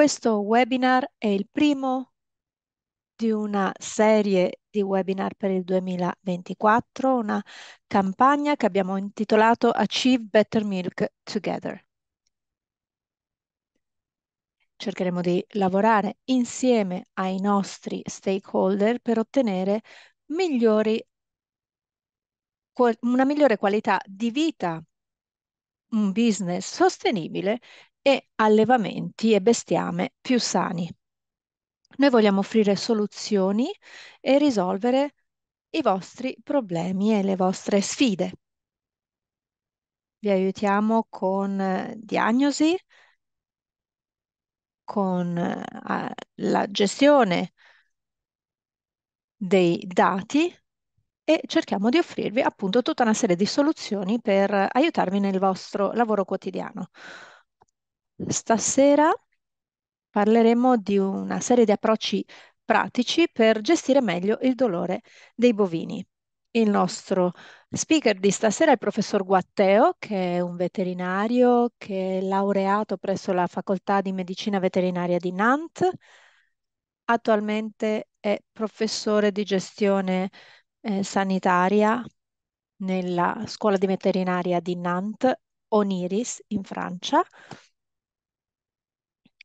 Questo webinar è il primo di una serie di webinar per il 2024, una campagna che abbiamo intitolato Achieve Better Milk Together. Cercheremo di lavorare insieme ai nostri stakeholder per ottenere migliori, una migliore qualità di vita, un business sostenibile e allevamenti e bestiame più sani. Noi vogliamo offrire soluzioni e risolvere i vostri problemi e le vostre sfide. Vi aiutiamo con eh, diagnosi, con eh, la gestione dei dati e cerchiamo di offrirvi appunto tutta una serie di soluzioni per eh, aiutarvi nel vostro lavoro quotidiano. Stasera parleremo di una serie di approcci pratici per gestire meglio il dolore dei bovini. Il nostro speaker di stasera è il professor Guatteo, che è un veterinario che è laureato presso la Facoltà di Medicina Veterinaria di Nantes. Attualmente è professore di gestione eh, sanitaria nella scuola di veterinaria di Nantes, Oniris, in Francia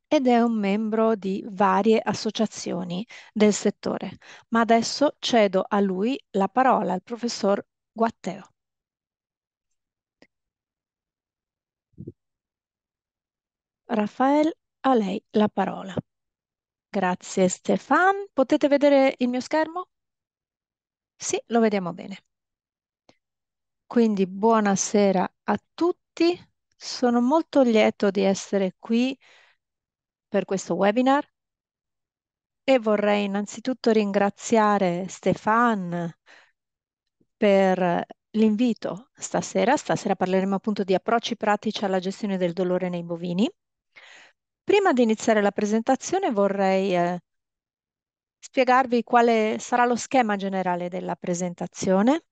ed è un membro di varie associazioni del settore, ma adesso cedo a lui la parola, al professor Guatteo. Raffaele, a lei la parola. Grazie Stefan. Potete vedere il mio schermo? Sì, lo vediamo bene. Quindi buonasera a tutti. Sono molto lieto di essere qui per questo webinar e vorrei innanzitutto ringraziare Stefan per l'invito stasera. Stasera parleremo appunto di approcci pratici alla gestione del dolore nei bovini. Prima di iniziare la presentazione vorrei eh, spiegarvi quale sarà lo schema generale della presentazione,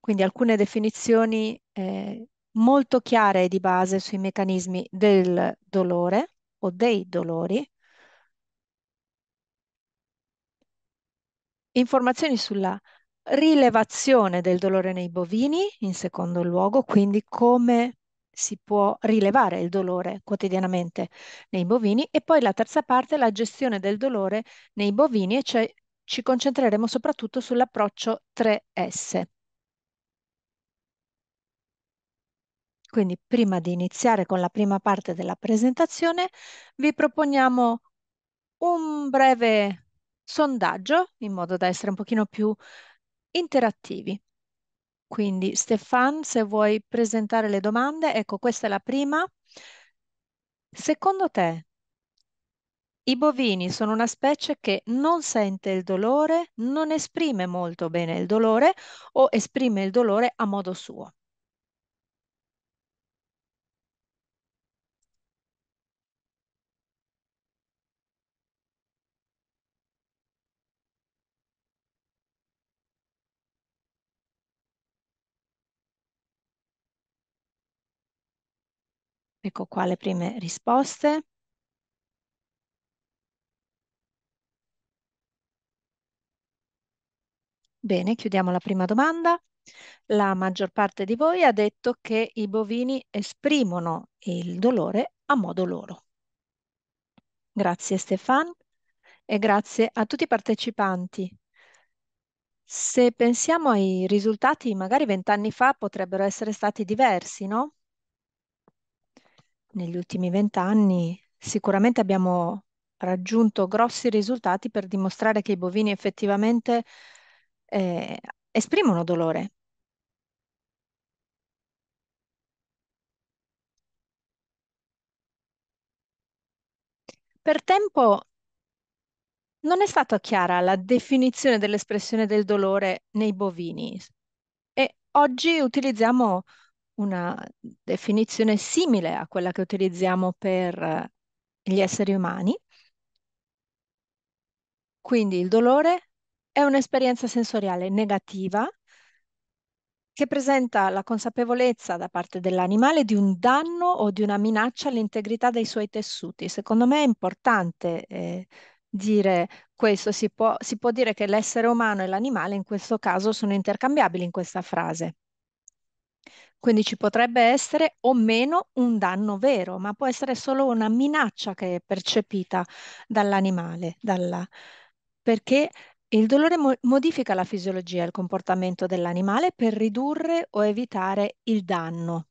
quindi alcune definizioni eh, molto chiare di base sui meccanismi del dolore, o dei dolori, informazioni sulla rilevazione del dolore nei bovini, in secondo luogo, quindi come si può rilevare il dolore quotidianamente nei bovini e poi la terza parte la gestione del dolore nei bovini e cioè ci concentreremo soprattutto sull'approccio 3S. Quindi prima di iniziare con la prima parte della presentazione vi proponiamo un breve sondaggio in modo da essere un pochino più interattivi. Quindi Stefan, se vuoi presentare le domande, ecco questa è la prima. Secondo te i bovini sono una specie che non sente il dolore, non esprime molto bene il dolore o esprime il dolore a modo suo? Ecco qua le prime risposte. Bene, chiudiamo la prima domanda. La maggior parte di voi ha detto che i bovini esprimono il dolore a modo loro. Grazie Stefan e grazie a tutti i partecipanti. Se pensiamo ai risultati, magari vent'anni fa potrebbero essere stati diversi, no? negli ultimi vent'anni sicuramente abbiamo raggiunto grossi risultati per dimostrare che i bovini effettivamente eh, esprimono dolore. Per tempo non è stata chiara la definizione dell'espressione del dolore nei bovini e oggi utilizziamo una definizione simile a quella che utilizziamo per eh, gli esseri umani. Quindi il dolore è un'esperienza sensoriale negativa che presenta la consapevolezza da parte dell'animale di un danno o di una minaccia all'integrità dei suoi tessuti. Secondo me è importante eh, dire questo, si può, si può dire che l'essere umano e l'animale in questo caso sono intercambiabili in questa frase. Quindi ci potrebbe essere o meno un danno vero, ma può essere solo una minaccia che è percepita dall'animale, dalla... perché il dolore mo modifica la fisiologia e il comportamento dell'animale per ridurre o evitare il danno,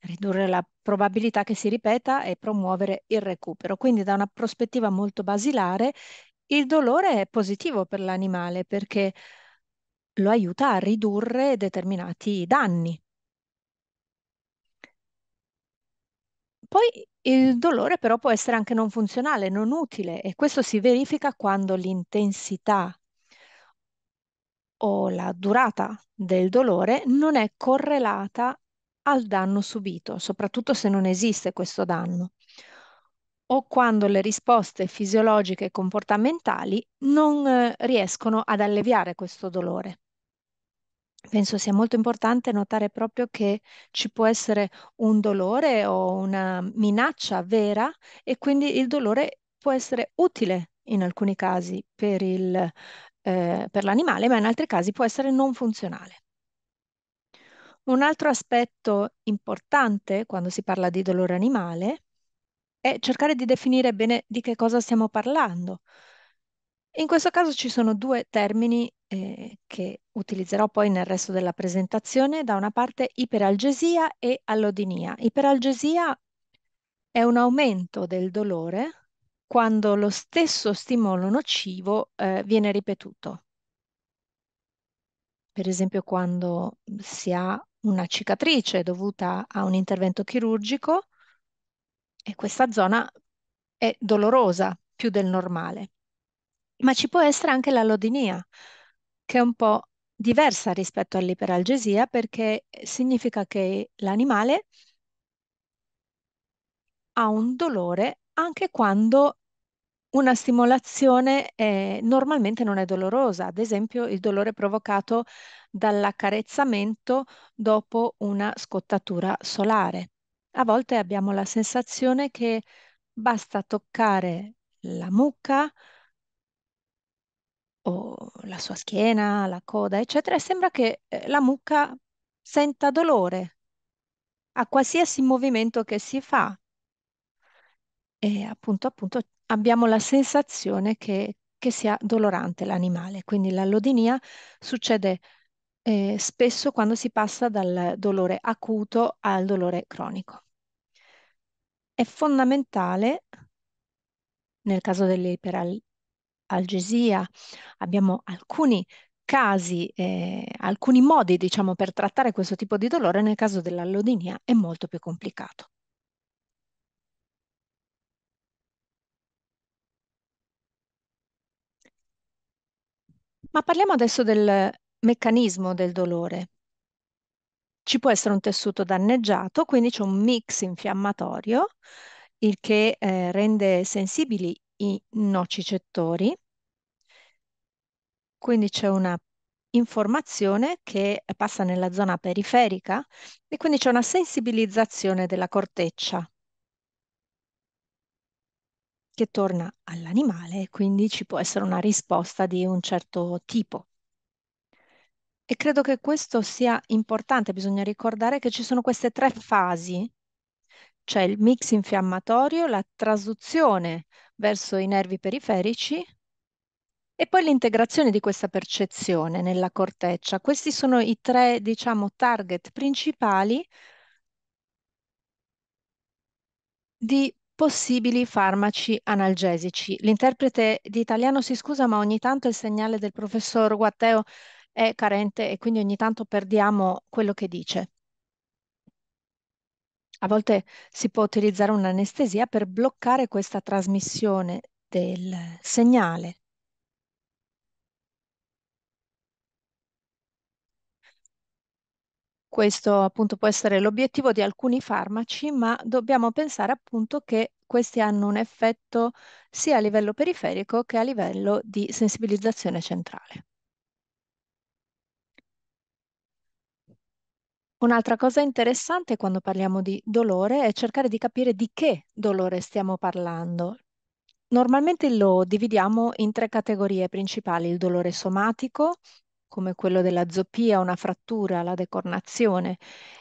ridurre la probabilità che si ripeta e promuovere il recupero. Quindi da una prospettiva molto basilare il dolore è positivo per l'animale perché lo aiuta a ridurre determinati danni. Poi il dolore però può essere anche non funzionale, non utile e questo si verifica quando l'intensità o la durata del dolore non è correlata al danno subito, soprattutto se non esiste questo danno, o quando le risposte fisiologiche e comportamentali non eh, riescono ad alleviare questo dolore penso sia molto importante notare proprio che ci può essere un dolore o una minaccia vera e quindi il dolore può essere utile in alcuni casi per il, eh, per l'animale, ma in altri casi può essere non funzionale. Un altro aspetto importante quando si parla di dolore animale è cercare di definire bene di che cosa stiamo parlando. In questo caso ci sono due termini eh, che utilizzerò poi nel resto della presentazione, da una parte iperalgesia e allodinia. Iperalgesia è un aumento del dolore quando lo stesso stimolo nocivo eh, viene ripetuto. Per esempio quando si ha una cicatrice dovuta a un intervento chirurgico e questa zona è dolorosa più del normale ma ci può essere anche l'allodinia, che è un po' diversa rispetto all'iperalgesia perché significa che l'animale ha un dolore anche quando una stimolazione eh, normalmente non è dolorosa, ad esempio il dolore provocato dall'accarezzamento dopo una scottatura solare. A volte abbiamo la sensazione che basta toccare la mucca, o la sua schiena, la coda, eccetera, e sembra che eh, la mucca senta dolore a qualsiasi movimento che si fa. E appunto, appunto, abbiamo la sensazione che, che sia dolorante l'animale. Quindi l'allodinia succede eh, spesso quando si passa dal dolore acuto al dolore cronico. È fondamentale, nel caso delle algesia, abbiamo alcuni casi, eh, alcuni modi diciamo, per trattare questo tipo di dolore, nel caso dell'allodinia è molto più complicato. Ma parliamo adesso del meccanismo del dolore. Ci può essere un tessuto danneggiato, quindi c'è un mix infiammatorio, il che eh, rende sensibili i nocicettori. Quindi c'è una informazione che passa nella zona periferica e quindi c'è una sensibilizzazione della corteccia che torna all'animale e quindi ci può essere una risposta di un certo tipo. E credo che questo sia importante, bisogna ricordare che ci sono queste tre fasi, c'è il mix infiammatorio, la trasuzione verso i nervi periferici e poi l'integrazione di questa percezione nella corteccia. Questi sono i tre, diciamo, target principali di possibili farmaci analgesici. L'interprete di italiano si scusa, ma ogni tanto il segnale del professor Guatteo è carente e quindi ogni tanto perdiamo quello che dice. A volte si può utilizzare un'anestesia per bloccare questa trasmissione del segnale. Questo appunto può essere l'obiettivo di alcuni farmaci, ma dobbiamo pensare appunto che questi hanno un effetto sia a livello periferico che a livello di sensibilizzazione centrale. Un'altra cosa interessante quando parliamo di dolore è cercare di capire di che dolore stiamo parlando. Normalmente lo dividiamo in tre categorie principali, il dolore somatico, come quello della zoppia, una frattura, la decornazione,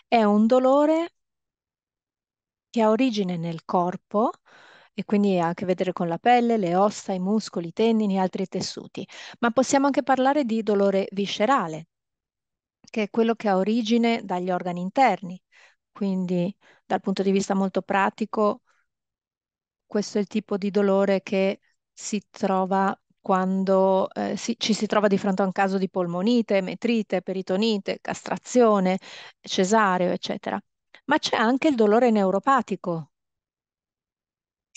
è un dolore che ha origine nel corpo e quindi ha a che vedere con la pelle, le ossa, i muscoli, i tendini e altri tessuti, ma possiamo anche parlare di dolore viscerale, che è quello che ha origine dagli organi interni. Quindi dal punto di vista molto pratico, questo è il tipo di dolore che si trova quando eh, si, ci si trova di fronte a un caso di polmonite, metrite, peritonite, castrazione, cesareo, eccetera. Ma c'è anche il dolore neuropatico,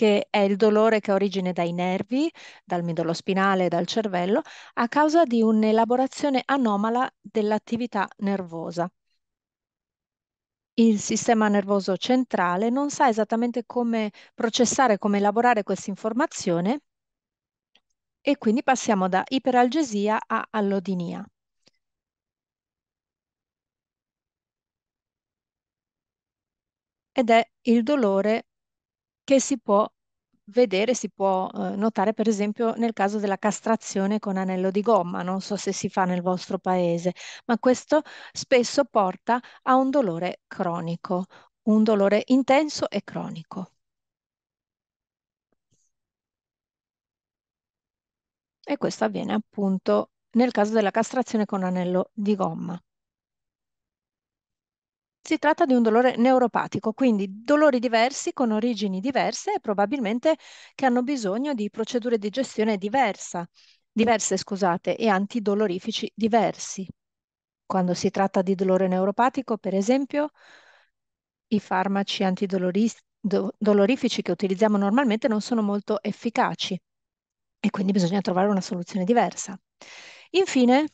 che è il dolore che ha origine dai nervi, dal midollo spinale e dal cervello, a causa di un'elaborazione anomala dell'attività nervosa. Il sistema nervoso centrale non sa esattamente come processare, come elaborare questa informazione e quindi passiamo da iperalgesia a allodinia. Ed è il dolore che si può vedere, si può eh, notare per esempio nel caso della castrazione con anello di gomma, non so se si fa nel vostro paese, ma questo spesso porta a un dolore cronico, un dolore intenso e cronico. E questo avviene appunto nel caso della castrazione con anello di gomma. Si tratta di un dolore neuropatico, quindi dolori diversi con origini diverse e probabilmente che hanno bisogno di procedure di gestione diversa, diverse scusate, e antidolorifici diversi. Quando si tratta di dolore neuropatico, per esempio, i farmaci antidolorifici che utilizziamo normalmente non sono molto efficaci e quindi bisogna trovare una soluzione diversa. Infine,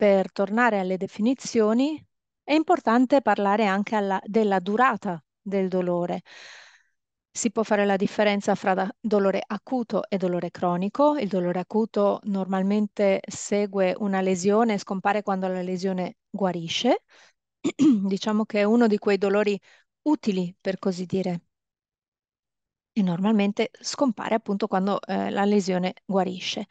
per tornare alle definizioni, è importante parlare anche alla, della durata del dolore. Si può fare la differenza fra dolore acuto e dolore cronico. Il dolore acuto normalmente segue una lesione e scompare quando la lesione guarisce. diciamo che è uno di quei dolori utili, per così dire. E normalmente scompare appunto quando eh, la lesione guarisce.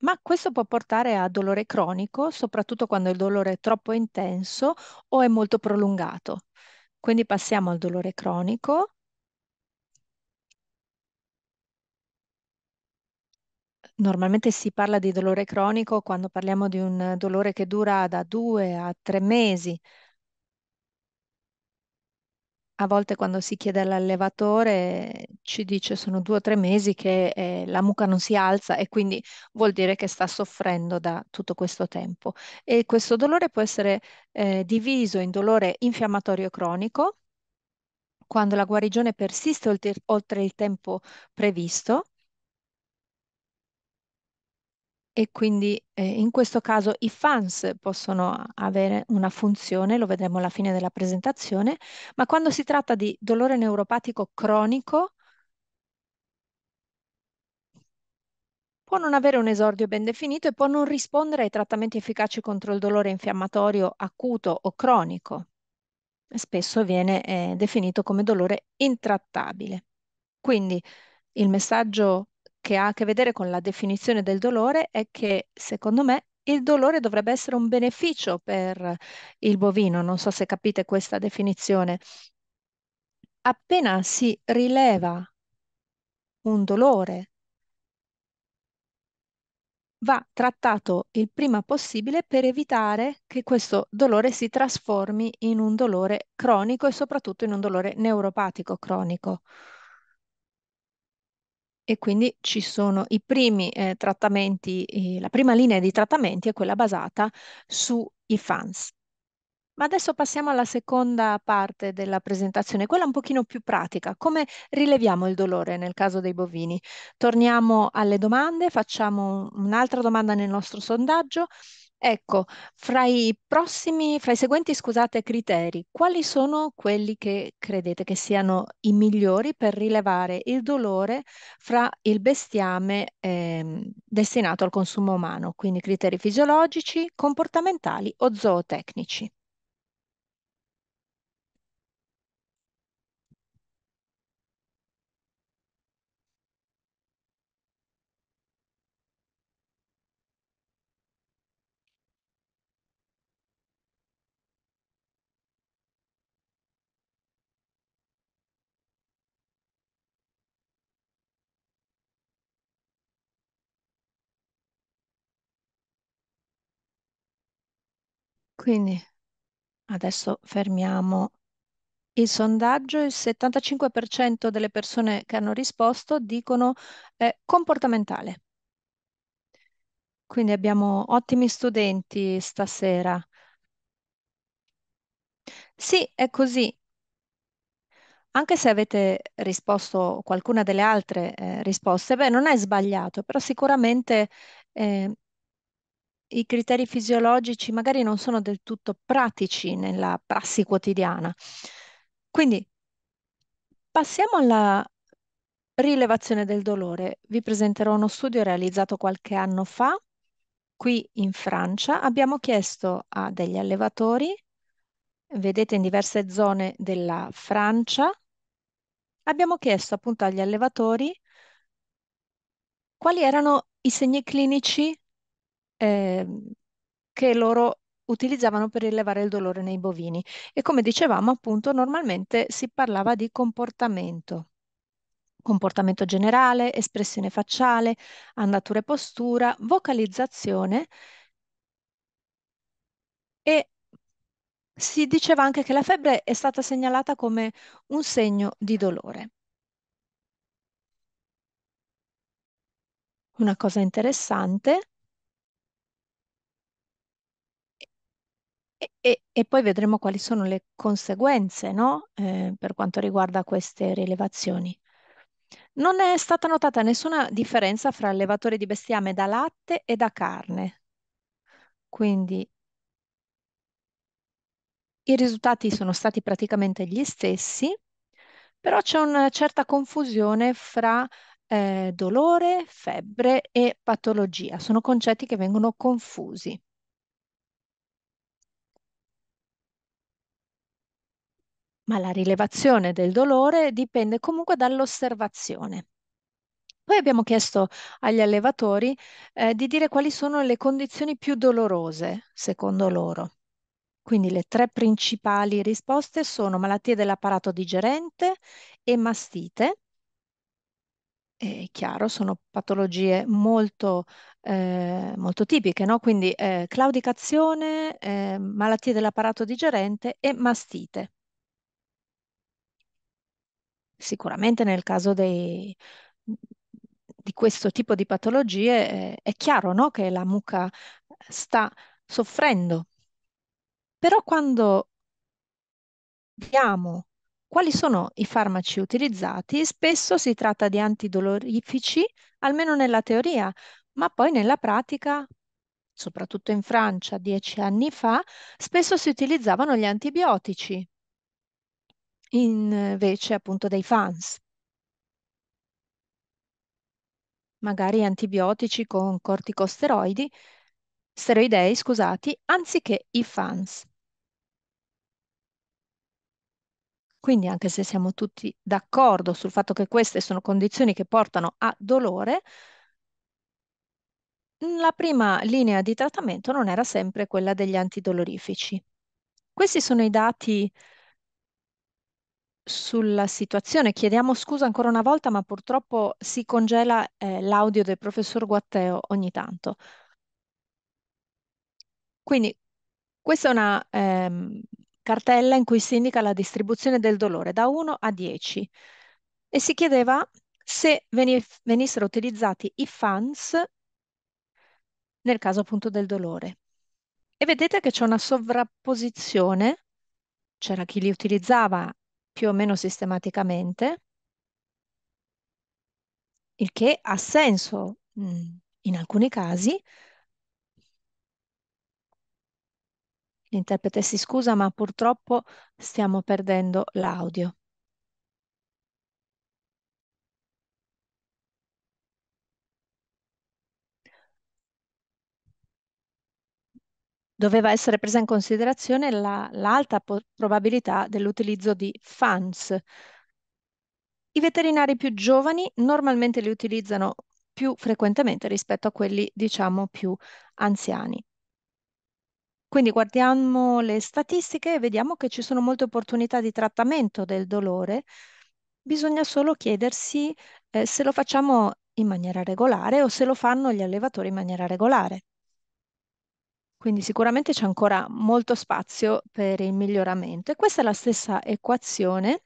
Ma questo può portare a dolore cronico, soprattutto quando il dolore è troppo intenso o è molto prolungato. Quindi passiamo al dolore cronico. Normalmente si parla di dolore cronico quando parliamo di un dolore che dura da due a tre mesi, a volte quando si chiede all'allevatore ci dice sono due o tre mesi che eh, la mucca non si alza e quindi vuol dire che sta soffrendo da tutto questo tempo. E questo dolore può essere eh, diviso in dolore infiammatorio cronico, quando la guarigione persiste oltre, oltre il tempo previsto, e quindi eh, in questo caso i fans possono avere una funzione, lo vedremo alla fine della presentazione, ma quando si tratta di dolore neuropatico cronico può non avere un esordio ben definito e può non rispondere ai trattamenti efficaci contro il dolore infiammatorio acuto o cronico. Spesso viene eh, definito come dolore intrattabile. Quindi il messaggio che ha a che vedere con la definizione del dolore è che, secondo me, il dolore dovrebbe essere un beneficio per il bovino. Non so se capite questa definizione. Appena si rileva un dolore, va trattato il prima possibile per evitare che questo dolore si trasformi in un dolore cronico e soprattutto in un dolore neuropatico cronico e quindi ci sono i primi eh, trattamenti, eh, la prima linea di trattamenti è quella basata sui fans. Ma adesso passiamo alla seconda parte della presentazione, quella un pochino più pratica, come rileviamo il dolore nel caso dei bovini. Torniamo alle domande, facciamo un'altra domanda nel nostro sondaggio Ecco, fra i prossimi, fra i seguenti, scusate, criteri, quali sono quelli che credete che siano i migliori per rilevare il dolore fra il bestiame ehm, destinato al consumo umano? Quindi criteri fisiologici, comportamentali o zootecnici? Quindi adesso fermiamo il sondaggio. Il 75% delle persone che hanno risposto dicono eh, comportamentale. Quindi abbiamo ottimi studenti stasera. Sì, è così. Anche se avete risposto qualcuna delle altre eh, risposte, beh, non è sbagliato, però sicuramente eh, i criteri fisiologici magari non sono del tutto pratici nella prassi quotidiana. Quindi passiamo alla rilevazione del dolore. Vi presenterò uno studio realizzato qualche anno fa qui in Francia. Abbiamo chiesto a degli allevatori, vedete in diverse zone della Francia, abbiamo chiesto appunto agli allevatori quali erano i segni clinici Ehm, che loro utilizzavano per rilevare il dolore nei bovini. E come dicevamo, appunto, normalmente si parlava di comportamento. Comportamento generale, espressione facciale, andatura e postura, vocalizzazione e si diceva anche che la febbre è stata segnalata come un segno di dolore. Una cosa interessante E, e, poi vedremo quali sono le conseguenze no? eh, per quanto riguarda queste rilevazioni. Non è stata notata nessuna differenza fra allevatori di bestiame da latte e da carne, quindi i risultati sono stati praticamente gli stessi, però c'è una certa confusione fra eh, dolore, febbre e patologia. Sono concetti che vengono confusi. ma la rilevazione del dolore dipende comunque dall'osservazione. Poi abbiamo chiesto agli allevatori eh, di dire quali sono le condizioni più dolorose secondo loro. Quindi le tre principali risposte sono malattie dell'apparato digerente e mastite. È chiaro, sono patologie molto, eh, molto tipiche, no? quindi eh, claudicazione, eh, malattie dell'apparato digerente e mastite sicuramente nel caso dei, di questo tipo di patologie eh, è chiaro no? che la mucca sta soffrendo, però quando vediamo quali sono i farmaci utilizzati, spesso si tratta di antidolorifici, almeno nella teoria, ma poi nella pratica soprattutto in Francia dieci anni fa, spesso si utilizzavano gli antibiotici invece appunto dei fans. Magari antibiotici con corticosteroidi, steroidei, scusati, anziché i fans. Quindi anche se siamo tutti d'accordo sul fatto che queste sono condizioni che portano a dolore, la prima linea di trattamento non era sempre quella degli antidolorifici. Questi sono i dati sulla situazione. Chiediamo scusa ancora una volta, ma purtroppo si congela eh, l'audio del professor Guatteo ogni tanto. Quindi questa è una ehm, cartella in cui si indica la distribuzione del dolore da 1 a 10 e si chiedeva se venissero utilizzati i fans nel caso appunto del dolore. E vedete che c'è una sovrapposizione, c'era chi li utilizzava più o meno sistematicamente, il che ha senso mm, in alcuni casi. L'interprete si scusa, ma purtroppo stiamo perdendo l'audio. doveva essere presa in considerazione la, l'alta po- probabilità dell'utilizzo di FANS. I veterinari più giovani normalmente li utilizzano più frequentemente rispetto a quelli, diciamo, più anziani. Quindi guardiamo le statistiche e vediamo che ci sono molte opportunità di trattamento del dolore. Bisogna solo chiedersi eh, se lo facciamo in maniera regolare o se lo fanno gli allevatori in maniera regolare. Quindi sicuramente c'è ancora molto spazio per il miglioramento. E questa è la stessa equazione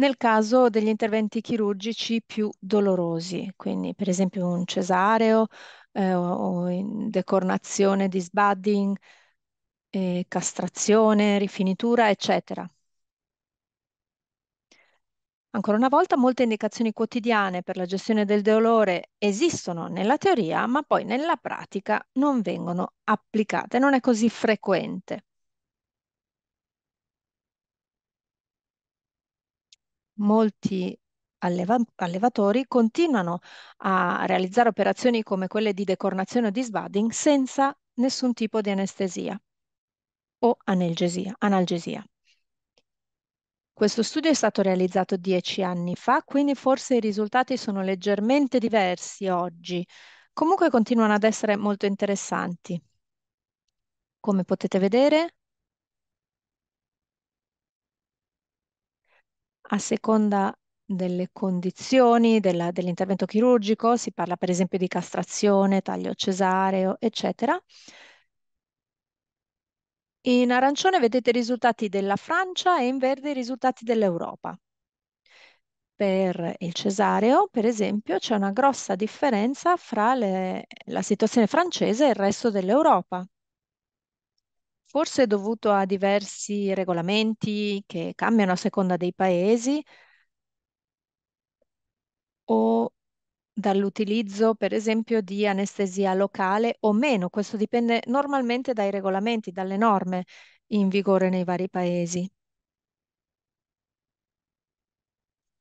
nel caso degli interventi chirurgici più dolorosi, quindi per esempio un cesareo eh, o in decornazione di sbudding, eh, castrazione, rifinitura, eccetera. Ancora una volta, molte indicazioni quotidiane per la gestione del dolore esistono nella teoria, ma poi nella pratica non vengono applicate, non è così frequente. Molti alleva allevatori continuano a realizzare operazioni come quelle di decornazione o di svadding senza nessun tipo di anestesia o analgesia. analgesia. Questo studio è stato realizzato dieci anni fa, quindi forse i risultati sono leggermente diversi oggi. Comunque continuano ad essere molto interessanti. Come potete vedere, a seconda delle condizioni dell'intervento chirurgico, si parla per esempio di castrazione, taglio cesareo, eccetera, in arancione vedete i risultati della Francia e in verde i risultati dell'Europa. Per il cesareo, per esempio, c'è una grossa differenza fra le, la situazione francese e il resto dell'Europa, forse dovuto a diversi regolamenti che cambiano a seconda dei paesi o dall'utilizzo, per esempio, di anestesia locale o meno. Questo dipende normalmente dai regolamenti, dalle norme in vigore nei vari paesi.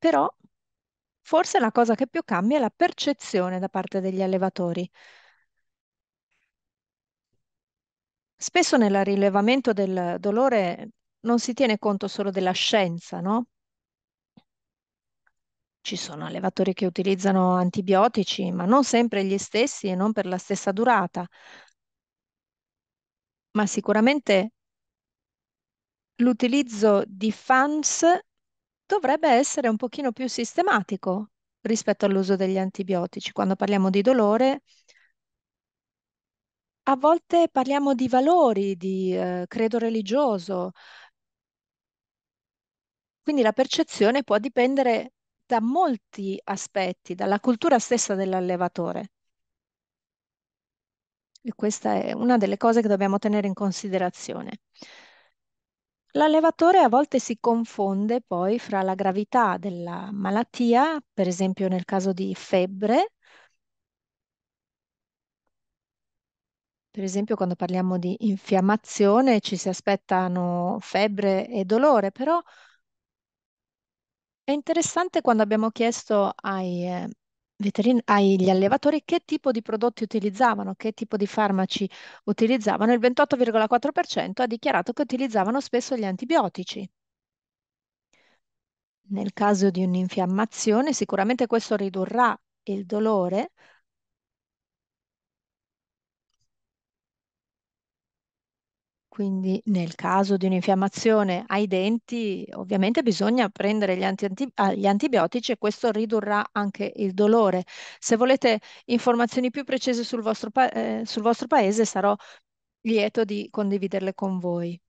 Però forse la cosa che più cambia è la percezione da parte degli allevatori. Spesso nel rilevamento del dolore non si tiene conto solo della scienza, no? Ci sono allevatori che utilizzano antibiotici, ma non sempre gli stessi e non per la stessa durata, ma sicuramente l'utilizzo di FANS dovrebbe essere un pochino più sistematico rispetto all'uso degli antibiotici. Quando parliamo di dolore, a volte parliamo di valori, di eh, credo religioso, quindi la percezione può dipendere da molti aspetti, dalla cultura stessa dell'allevatore. E questa è una delle cose che dobbiamo tenere in considerazione. L'allevatore a volte si confonde poi fra la gravità della malattia, per esempio nel caso di febbre, per esempio quando parliamo di infiammazione ci si aspettano febbre e dolore, però è interessante quando abbiamo chiesto ai, eh, veterin- agli allevatori che tipo di prodotti utilizzavano, che tipo di farmaci utilizzavano, il 28,4% ha dichiarato che utilizzavano spesso gli antibiotici. Nel caso di un'infiammazione, sicuramente questo ridurrà il dolore, Quindi nel caso di un'infiammazione ai denti, ovviamente bisogna prendere gli, anti ah, gli, antibiotici e questo ridurrà anche il dolore. Se volete informazioni più precise sul vostro, pa eh, sul vostro paese, sarò lieto di condividerle con voi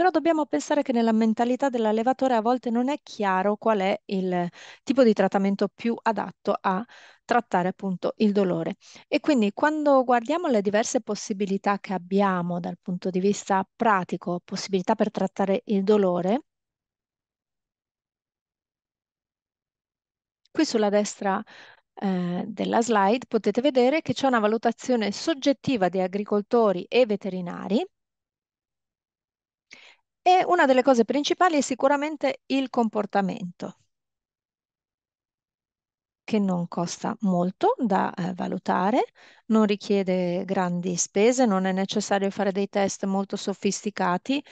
però dobbiamo pensare che nella mentalità dell'allevatore a volte non è chiaro qual è il tipo di trattamento più adatto a trattare appunto il dolore. E quindi quando guardiamo le diverse possibilità che abbiamo dal punto di vista pratico, possibilità per trattare il dolore, qui sulla destra eh, della slide potete vedere che c'è una valutazione soggettiva di agricoltori e veterinari e una delle cose principali è sicuramente il comportamento, che non costa molto da eh, valutare, non richiede grandi spese, non è necessario fare dei test molto sofisticati,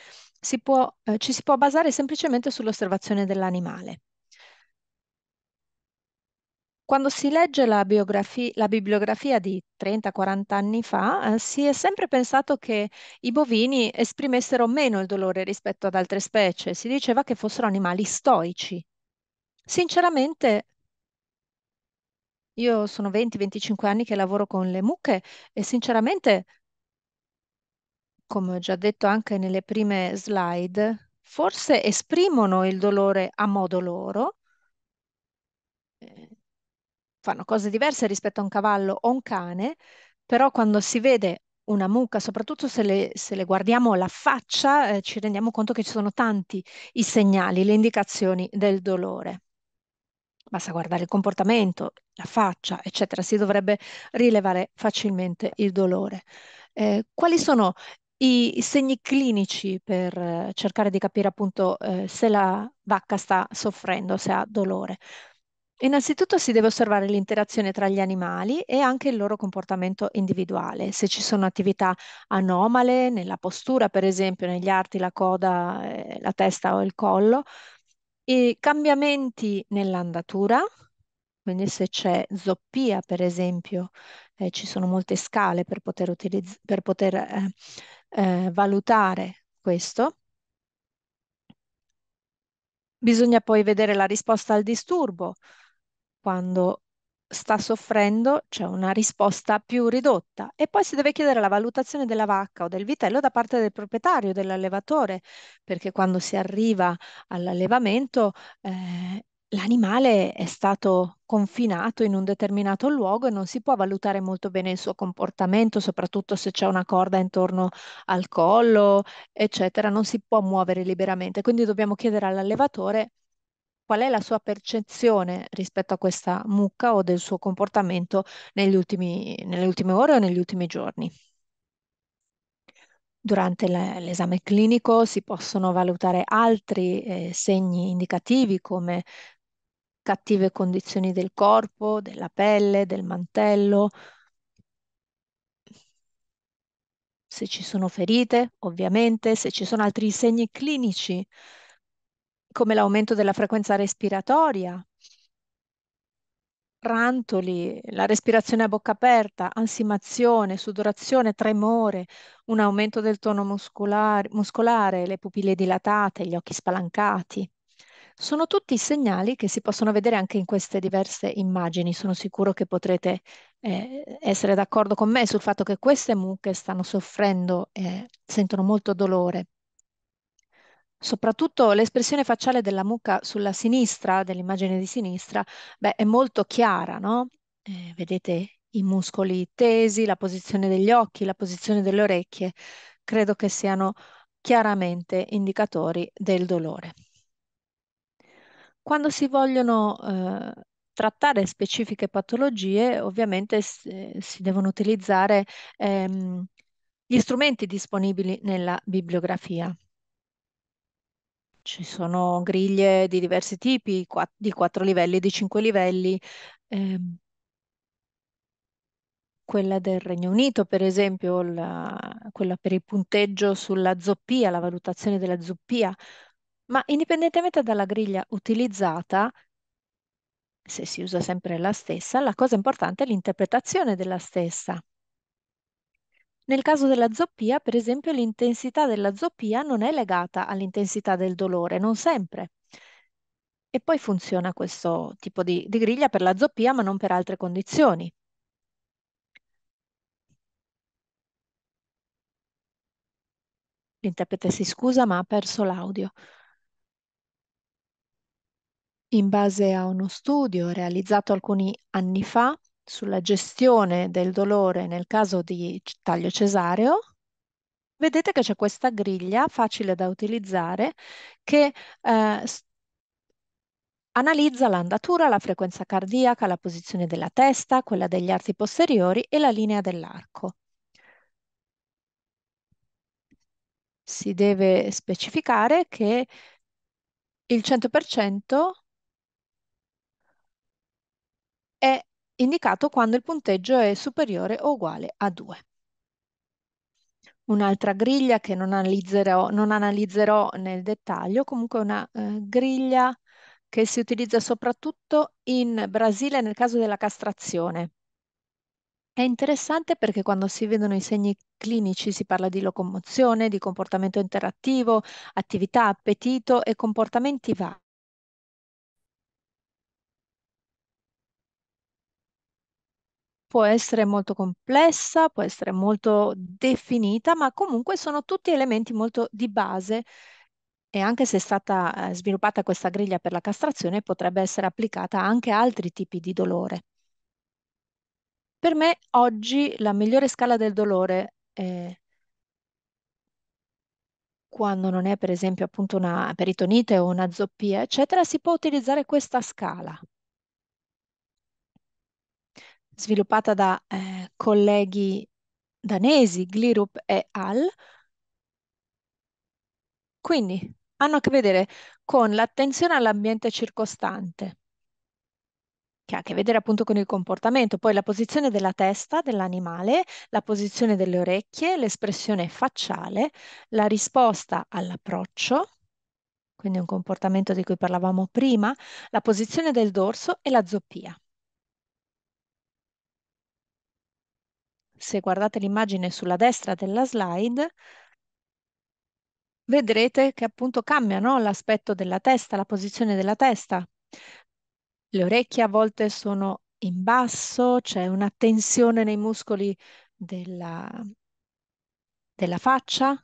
si può, eh, ci si può basare semplicemente sull'osservazione dell'animale. Quando si legge la biografi- la bibliografia di 30-40 anni fa, eh, si è sempre pensato che i bovini esprimessero meno il dolore rispetto ad altre specie. Si diceva che fossero animali stoici. Sinceramente, io sono 20-25 anni che lavoro con le mucche e sinceramente, come ho già detto anche nelle prime slide, forse esprimono il dolore a modo loro, fanno cose diverse rispetto a un cavallo o un cane, però quando si vede una mucca, soprattutto se le, se le guardiamo la faccia, eh, ci rendiamo conto che ci sono tanti i segnali, le indicazioni del dolore. Basta guardare il comportamento, la faccia, eccetera, si dovrebbe rilevare facilmente il dolore. Eh, quali sono i segni clinici per eh, cercare di capire appunto eh, se la vacca sta soffrendo, se ha dolore. Innanzitutto si deve osservare l'interazione tra gli animali e anche il loro comportamento individuale, se ci sono attività anomale nella postura, per esempio negli arti la coda, eh, la testa o il collo, e cambiamenti nell'andatura, quindi se c'è zoppia, per esempio, eh, ci sono molte scale per poter, per poter eh, eh, valutare questo. Bisogna poi vedere la risposta al disturbo, quando sta soffrendo c'è una risposta più ridotta e poi si deve chiedere la valutazione della vacca o del vitello da parte del proprietario, dell'allevatore, perché quando si arriva all'allevamento eh, l'animale è stato confinato in un determinato luogo e non si può valutare molto bene il suo comportamento, soprattutto se c'è una corda intorno al collo, eccetera, non si può muovere liberamente, quindi dobbiamo chiedere all'allevatore qual è la sua percezione rispetto a questa mucca o del suo comportamento ultimi, nelle ultime ore o negli ultimi giorni. Durante l'esame clinico si possono valutare altri eh, segni indicativi come cattive condizioni del corpo, della pelle, del mantello, se ci sono ferite, ovviamente, se ci sono altri segni clinici come l'aumento della frequenza respiratoria, rantoli, la respirazione a bocca aperta, ansimazione, sudorazione, tremore, un aumento del tono muscolare, muscolare, le pupille dilatate, gli occhi spalancati. Sono tutti segnali che si possono vedere anche in queste diverse immagini. Sono sicuro che potrete eh, essere d'accordo con me sul fatto che queste mucche stanno soffrendo e eh, sentono molto dolore. Soprattutto l'espressione facciale della mucca sulla sinistra, dell'immagine di sinistra, beh, è molto chiara, no? Eh, vedete i muscoli tesi, la posizione degli occhi, la posizione delle orecchie, credo che siano chiaramente indicatori del dolore. Quando si vogliono eh, trattare specifiche patologie, ovviamente eh, si devono utilizzare ehm, gli strumenti disponibili nella bibliografia. Ci sono griglie di diversi tipi, qua- di quattro livelli, di cinque livelli. ehm, quella del Regno Unito, per esempio, la- quella per il punteggio sulla zoppia, la valutazione della zoppia. Ma indipendentemente dalla griglia utilizzata, se si usa sempre la stessa, la cosa importante è l'interpretazione della stessa. Nel caso della zoppia, per esempio, l'intensità della zoppia non è legata all'intensità del dolore, non sempre. E poi funziona questo tipo di, di griglia per la zoppia, ma non per altre condizioni. L'interprete si scusa, ma ha perso l'audio. In base a uno studio realizzato alcuni anni fa, sulla gestione del dolore nel caso di taglio cesareo, vedete che c'è questa griglia facile da utilizzare che eh, analizza l'andatura, la frequenza cardiaca, la posizione della testa, quella degli arti posteriori e la linea dell'arco. Si deve specificare che il 100% indicato quando il punteggio è superiore o uguale a 2. Un'altra griglia che non analizzerò, non analizzerò, nel dettaglio, comunque una eh, griglia che si utilizza soprattutto in Brasile nel caso della castrazione. È interessante perché quando si vedono i segni clinici si parla di locomozione, di comportamento interattivo, attività, appetito e comportamenti vari può essere molto complessa, può essere molto definita, ma comunque sono tutti elementi molto di base e anche se è stata eh, sviluppata questa griglia per la castrazione potrebbe essere applicata anche a altri tipi di dolore. Per me oggi la migliore scala del dolore è quando non è per esempio appunto una peritonite o una zoppia, eccetera, si può utilizzare questa scala sviluppata da eh, colleghi danesi, Glirup e al. Quindi hanno a che vedere con l'attenzione all'ambiente circostante, che ha a che vedere appunto con il comportamento, poi la posizione della testa dell'animale, la posizione delle orecchie, l'espressione facciale, la risposta all'approccio, quindi un comportamento di cui parlavamo prima, la posizione del dorso e la zoppia. se guardate l'immagine sulla destra della slide, vedrete che appunto cambiano l'aspetto della testa, la posizione della testa. Le orecchie a volte sono in basso, c'è una tensione nei muscoli della, della faccia.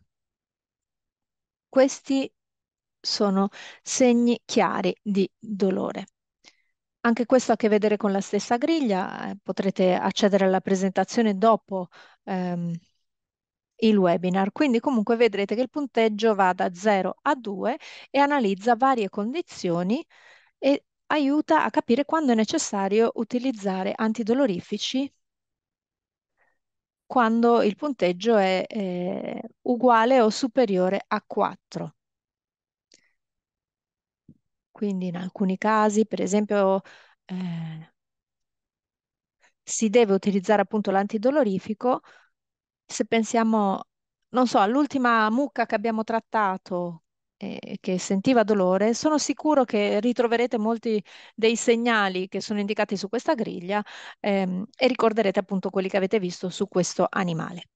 Questi sono segni chiari di dolore. Anche questo ha a che vedere con la stessa griglia, eh, potrete accedere alla presentazione dopo ehm, il webinar. Quindi comunque vedrete che il punteggio va da 0 a 2 e analizza varie condizioni e aiuta a capire quando è necessario utilizzare antidolorifici quando il punteggio è eh, uguale o superiore a 4. Quindi in alcuni casi, per esempio, eh, si deve utilizzare appunto l'antidolorifico se pensiamo, non so, all'ultima mucca che abbiamo trattato eh, che sentiva dolore, sono sicuro che ritroverete molti dei segnali che sono indicati su questa griglia ehm, e ricorderete appunto quelli che avete visto su questo animale.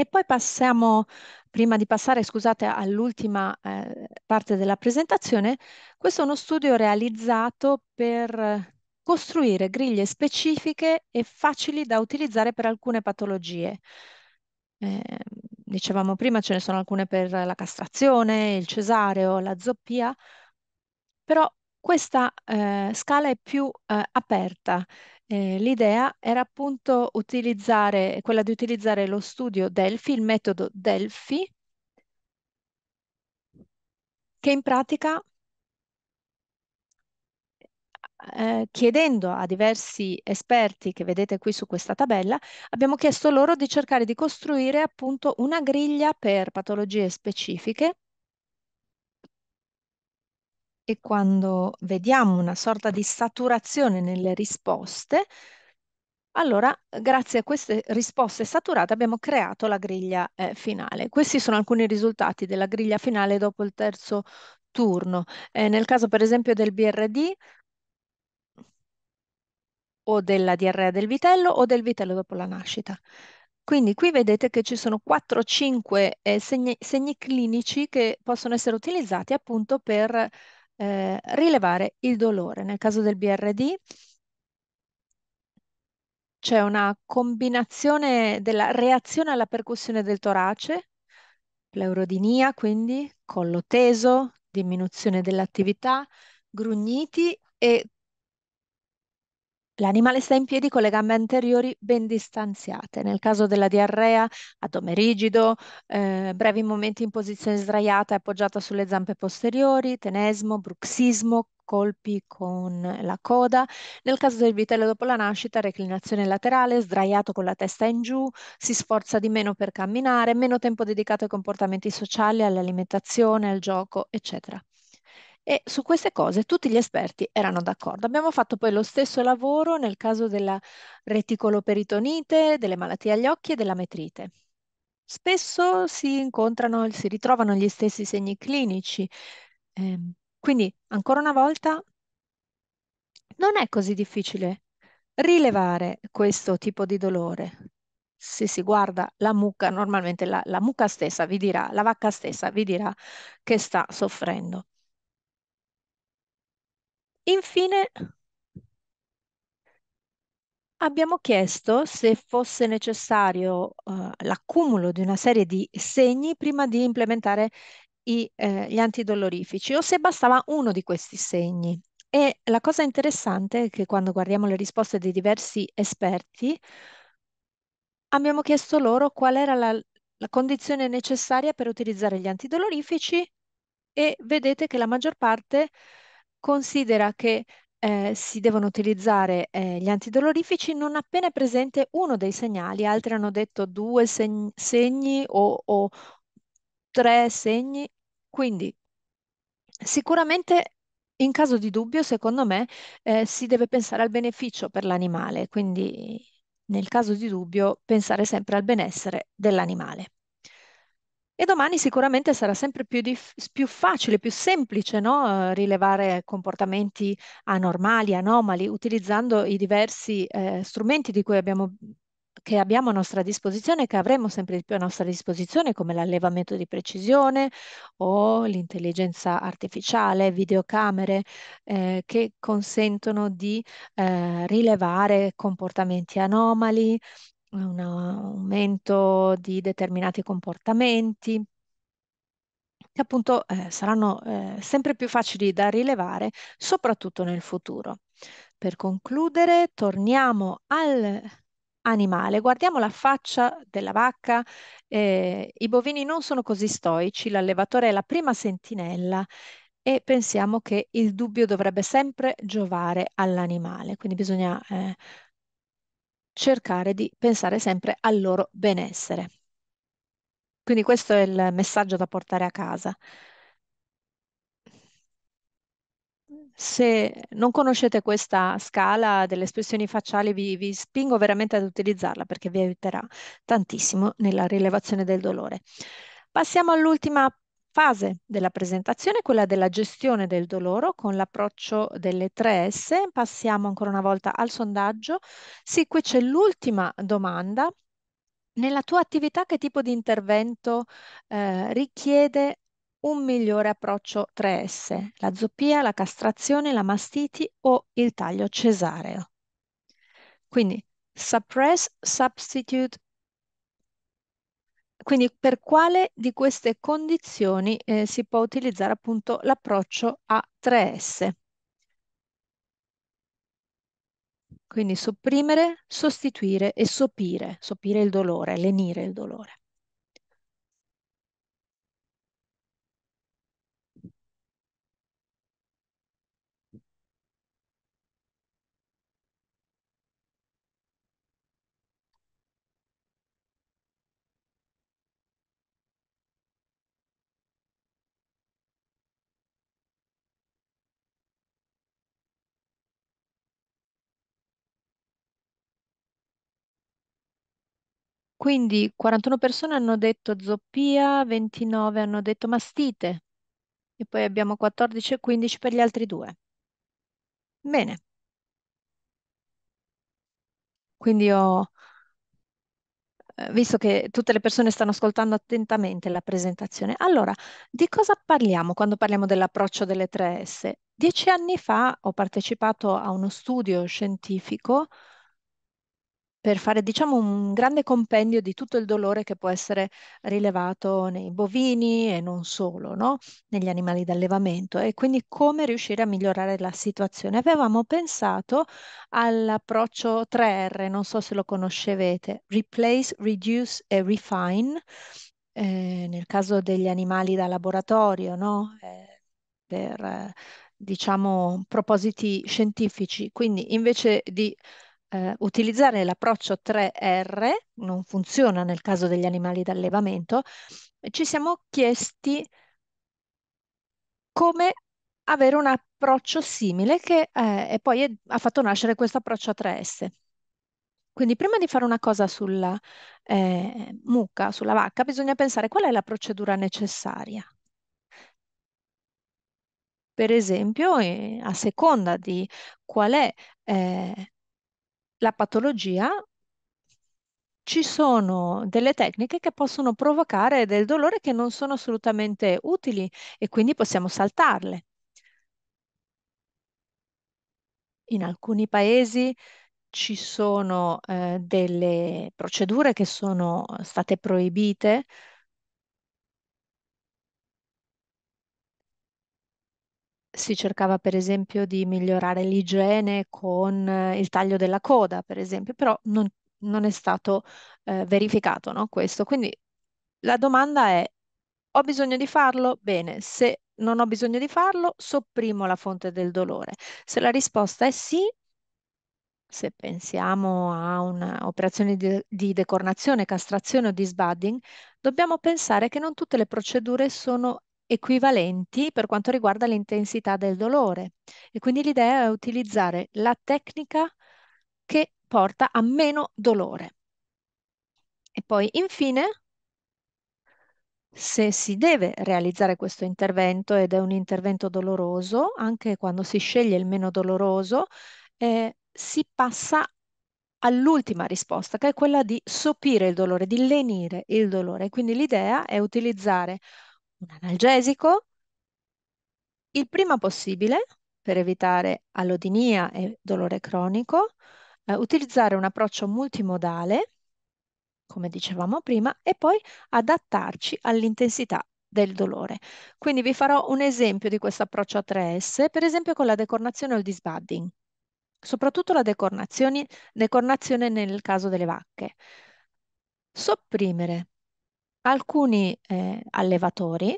E poi passiamo, prima di passare, scusate, all'ultima eh, parte della presentazione, questo è uno studio realizzato per costruire griglie specifiche e facili da utilizzare per alcune patologie. Eh, dicevamo prima ce ne sono alcune per la castrazione, il cesareo, la zoppia, però questa eh, scala è più eh, aperta eh, l'idea era appunto utilizzare, quella di utilizzare lo studio Delphi, il metodo Delphi, che in pratica eh, chiedendo a diversi esperti che vedete qui su questa tabella, abbiamo chiesto loro di cercare di costruire appunto una griglia per patologie specifiche e quando vediamo una sorta di saturazione nelle risposte, allora grazie a queste risposte saturate abbiamo creato la griglia eh, finale. Questi sono alcuni risultati della griglia finale dopo il terzo turno. Eh, nel caso per esempio del BRD o della diarrea del vitello o del vitello dopo la nascita. Quindi qui vedete che ci sono 4-5 eh, segni, segni clinici che possono essere utilizzati appunto per eh, rilevare il dolore. Nel caso del BRD c'è una combinazione della reazione alla percussione del torace, pleurodinia quindi, collo teso, diminuzione dell'attività, grugniti e L'animale sta in piedi con le gambe anteriori ben distanziate. Nel caso della diarrea, addome rigido, eh, brevi momenti in posizione sdraiata e appoggiata sulle zampe posteriori, tenesmo, bruxismo, colpi con la coda. Nel caso del vitello dopo la nascita, reclinazione laterale, sdraiato con la testa in giù, si sforza di meno per camminare, meno tempo dedicato ai comportamenti sociali, all'alimentazione, al gioco, eccetera e su queste cose tutti gli esperti erano d'accordo. Abbiamo fatto poi lo stesso lavoro nel caso della reticoloperitoniite, delle malattie agli occhi e della metrite. Spesso si incontrano, si ritrovano gli stessi segni clinici, eh, quindi ancora una volta non è così difficile rilevare questo tipo di dolore. Se si guarda la mucca, normalmente la, la mucca stessa vi dirà, la vacca stessa vi dirà che sta soffrendo. Infine, abbiamo chiesto se fosse necessario eh, l'accumulo di una serie di segni prima di implementare i, eh, gli antidolorifici o se bastava uno di questi segni. E la cosa interessante è che quando guardiamo le risposte dei diversi esperti, abbiamo chiesto loro qual era la, la condizione necessaria per utilizzare gli antidolorifici e vedete che la maggior parte Considera che, ehm, si devono utilizzare, ehm, gli antidolorifici non appena è presente uno dei segnali, altri hanno detto due segn segni o o 3 segni. Quindi sicuramente in caso di dubbio, secondo me, ehm, si deve pensare al beneficio per l'animale, quindi nel caso di dubbio pensare sempre al benessere dell'animale. E domani sicuramente sarà sempre più, dif- più facile, più semplice no? Eh, rilevare comportamenti anormali, anomali, utilizzando i diversi eh, strumenti di cui abbiamo che abbiamo a nostra disposizione, che avremo sempre di più a nostra disposizione, come l'allevamento di precisione o l'intelligenza artificiale, videocamere eh, che consentono di eh, rilevare comportamenti anomali, un aumento di determinati comportamenti, che appunto eh, saranno eh, sempre più facili da rilevare, soprattutto nel futuro. Per concludere, torniamo al animale, guardiamo la faccia della vacca, eh, i bovini non sono così stoici, l'allevatore è la prima sentinella e pensiamo che il dubbio dovrebbe sempre giovare all'animale, quindi bisogna eh, cercare di pensare sempre al loro benessere. Quindi questo è il messaggio da portare a casa. Se non conoscete questa scala delle espressioni facciali, vi, vi, spingo veramente ad utilizzarla perché vi aiuterà tantissimo nella rilevazione del dolore. Passiamo all'ultima fase della presentazione, quella della gestione del dolore con l'approccio delle 3S. Passiamo ancora una volta al sondaggio. Sì, qui c'è l'ultima domanda. Nella tua attività che tipo di intervento eh, richiede un migliore approccio 3S? La zoppia, la castrazione, la mastiti o il taglio cesareo? Quindi suppress, substitute, quindi per quale di queste condizioni eh, si può utilizzare appunto l'approccio a 3S? Quindi sopprimere, sostituire e sopire, sopire il dolore, lenire il dolore. Quindi 41 persone hanno detto zoppia, 29 hanno detto mastite e poi abbiamo 14 e 15 per gli altri due. Bene. Quindi ho eh, visto che tutte le persone stanno ascoltando attentamente la presentazione. Allora, di cosa parliamo quando parliamo dell'approccio delle 3S? Dieci anni fa ho partecipato a uno studio scientifico per fare diciamo un grande compendio di tutto il dolore che può essere rilevato nei bovini e non solo, no? negli animali d'allevamento e quindi come riuscire a migliorare la situazione. Avevamo pensato all'approccio 3R, non so se lo conoscevete, replace, reduce e refine, eh, nel caso degli animali da laboratorio, no? eh, per eh, diciamo propositi scientifici, quindi invece di eh, utilizzare l'approccio 3R, non funziona nel caso degli animali d'allevamento, ci siamo chiesti come avere un approccio simile che eh, e poi è, ha fatto nascere questo approccio a 3S. Quindi prima di fare una cosa sulla eh, mucca, sulla vacca, bisogna pensare qual è la procedura necessaria. Per esempio, eh, a seconda di qual è eh, la patologia, ci sono delle tecniche che possono provocare del dolore che non sono assolutamente utili e quindi possiamo saltarle. In alcuni paesi ci sono eh, delle procedure che sono state proibite si cercava per esempio di migliorare l'igiene con eh, il taglio della coda, per esempio, però non, non è stato eh, verificato no, questo. Quindi la domanda è, ho bisogno di farlo? Bene, se non ho bisogno di farlo, sopprimo la fonte del dolore. Se la risposta è sì, se pensiamo a un'operazione di, di, decornazione, castrazione o di sbudding, dobbiamo pensare che non tutte le procedure sono equivalenti per quanto riguarda l'intensità del dolore. E quindi l'idea è utilizzare la tecnica che porta a meno dolore. E poi infine, se si deve realizzare questo intervento ed è un intervento doloroso, anche quando si sceglie il meno doloroso, eh, si passa all'ultima risposta, che è quella di sopire il dolore, di lenire il dolore. Quindi l'idea è utilizzare un analgesico il prima possibile per evitare allodinia e dolore cronico, eh, utilizzare un approccio multimodale, come dicevamo prima, e poi adattarci all'intensità del dolore. Quindi vi farò un esempio di questo approccio a 3S, per esempio con la decornazione o il disbudding, soprattutto la decornazione nel caso delle vacche. Sopprimere alcuni eh, allevatori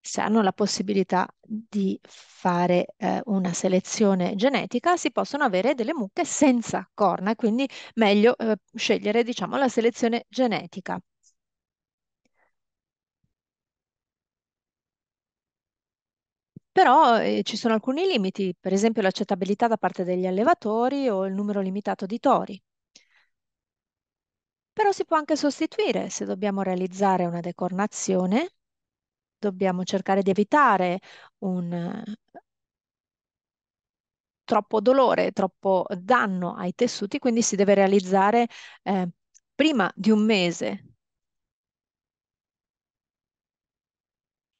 se hanno la possibilità di fare eh, una selezione genetica, si possono avere delle mucche senza corna, quindi meglio eh, scegliere, diciamo, la selezione genetica. Però eh, ci sono alcuni limiti, per esempio l'accettabilità da parte degli allevatori o il numero limitato di tori però si può anche sostituire se dobbiamo realizzare una decornazione, dobbiamo cercare di evitare un troppo dolore, troppo danno ai tessuti, quindi si deve realizzare eh, prima di un mese.